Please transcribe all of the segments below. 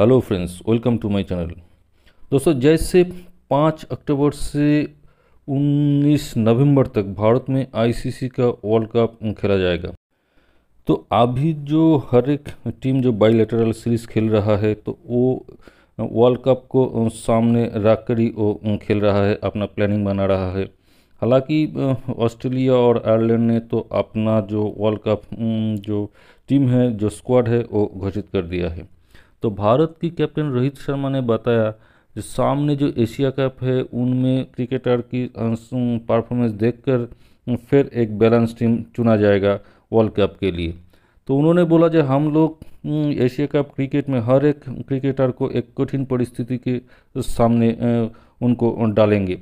hello friends welcome to my channel दोस्तों जैसे पाँच अक्टूबर से 19 नवंबर तक भारत में आईसीसी का वर्ल्ड कप खेला जाएगा तो अभी जो हर एक टीम जो बाईलेटरल सीरीज खेल रहा है तो वो वर्ल्ड कप को सामने रख कर ही वो खेल रहा है अपना प्लानिंग बना रहा है हालांकि ऑस्ट्रेलिया और आयरलैंड ने तो अपना जो वर्ल्ड कप जो टीम है जो स्क्वाड है वो घोषित कर दिया है तो भारत की कैप्टन रोहित शर्मा ने बताया जो सामने जो एशिया कप है उनमें क्रिकेटर की परफॉर्मेंस देखकर फिर एक बैलेंस टीम चुना जाएगा वर्ल्ड कप के लिए तो उन्होंने बोला जो हम लोग एशिया कप क्रिकेट में हर एक क्रिकेटर को एक कठिन परिस्थिति के सामने उनको डालेंगे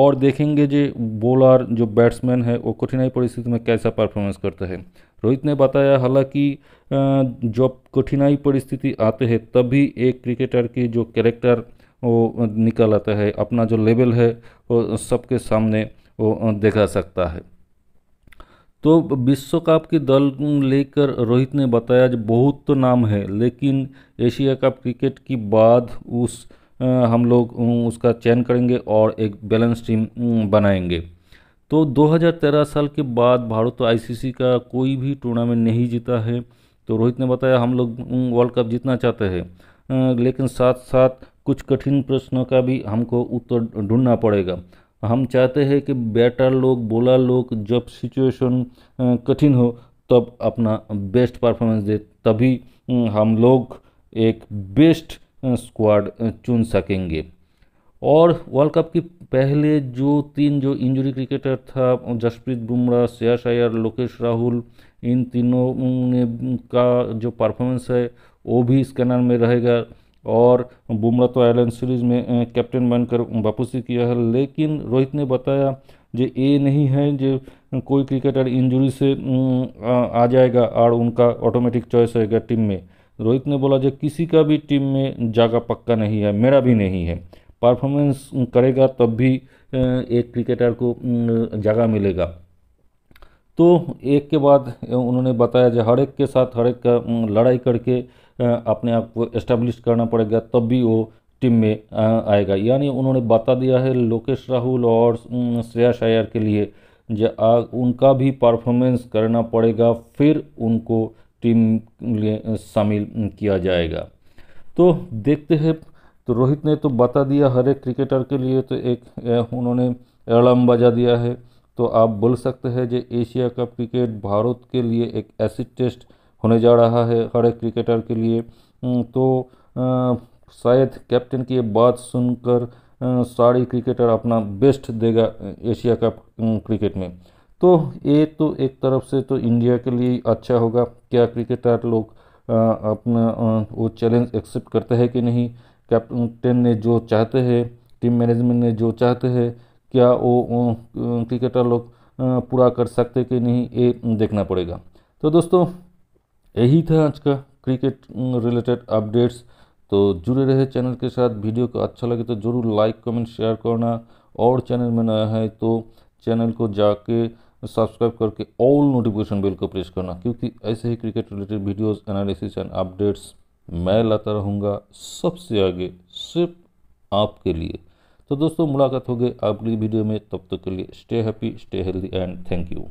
और देखेंगे जो बॉलर जो बैट्समैन है वो कठिनाई परिस्थिति में कैसा परफॉर्मेंस करता है रोहित ने बताया हालांकि जब कठिनाई परिस्थिति आते हैं तभी एक क्रिकेटर की जो कैरेक्टर वो निकल आता है अपना जो लेवल है वो सबके सामने वो देखा सकता है तो विश्व कप की दल लेकर रोहित ने बताया जो बहुत तो नाम है लेकिन एशिया कप क्रिकेट की बाद उस हम लोग उसका चयन करेंगे और एक बैलेंस टीम बनाएंगे तो 2013 साल के बाद भारत आईसीसी का कोई भी टूर्नामेंट नहीं जीता है तो रोहित ने बताया हम लोग वर्ल्ड कप जीतना चाहते हैं लेकिन साथ साथ कुछ कठिन प्रश्नों का भी हमको उत्तर ढूंढना पड़ेगा हम चाहते हैं कि बैटर लोग बोला लोग जब सिचुएशन कठिन हो तब अपना बेस्ट परफॉर्मेंस दे तभी हम लोग एक बेस्ट स्क्वाड चुन सकेंगे और वर्ल्ड कप की पहले जो तीन जो इंजरी क्रिकेटर था जसप्रीत बुमराह श्रेयस अयर लोकेश राहुल इन तीनों ने का जो परफॉर्मेंस है वो भी स्कैनर में रहेगा और बुमराह तो आयरलैंड सीरीज में कैप्टन बनकर वापसी किया है लेकिन रोहित ने बताया जो ये नहीं है जो कोई क्रिकेटर इंजरी से आ जाएगा और उनका ऑटोमेटिक चॉइस रहेगा टीम में रोहित ने बोला जो किसी का भी टीम में जगह पक्का नहीं है मेरा भी नहीं है परफॉर्मेंस करेगा तब भी एक क्रिकेटर को जगह मिलेगा तो एक के बाद उन्होंने बताया जो हर एक के साथ हर एक का लड़ाई करके अपने आप को इस्टेब्लिश करना पड़ेगा तब भी वो टीम में आएगा यानी उन्होंने बता दिया है लोकेश राहुल और श्रेया शायर के लिए जो उनका भी परफॉर्मेंस करना पड़ेगा फिर उनको टीम शामिल किया जाएगा तो देखते हैं तो रोहित ने तो बता दिया हर एक क्रिकेटर के लिए तो एक उन्होंने अलार्म बजा दिया है तो आप बोल सकते हैं जो एशिया कप क्रिकेट भारत के लिए एक एसिड टेस्ट होने जा रहा है हर एक क्रिकेटर के लिए तो शायद कैप्टन की ये बात सुनकर सारी क्रिकेटर अपना बेस्ट देगा एशिया कप क्रिकेट में तो ये तो एक तरफ से तो इंडिया के लिए अच्छा होगा क्या क्रिकेटर लोग अपना वो चैलेंज एक्सेप्ट करते हैं कि नहीं कैप्टन ने जो चाहते हैं टीम मैनेजमेंट ने जो चाहते हैं क्या वो क्रिकेटर लोग पूरा कर सकते कि नहीं ये देखना पड़ेगा तो दोस्तों यही था आज का क्रिकेट रिलेटेड अपडेट्स तो जुड़े रहे चैनल के साथ वीडियो को अच्छा लगे तो ज़रूर लाइक कमेंट शेयर करना और चैनल में नया है तो चैनल को जाके सब्सक्राइब करके ऑल नोटिफिकेशन बेल को प्रेस करना क्योंकि ऐसे ही cricket related videos analysis and updates मैं लाता रहूँगा सबसे आगे सिर्फ आपके लिए तो दोस्तों मुलाकात होगी आपकी वीडियो में तब तक तो के लिए stay happy stay healthy and thank you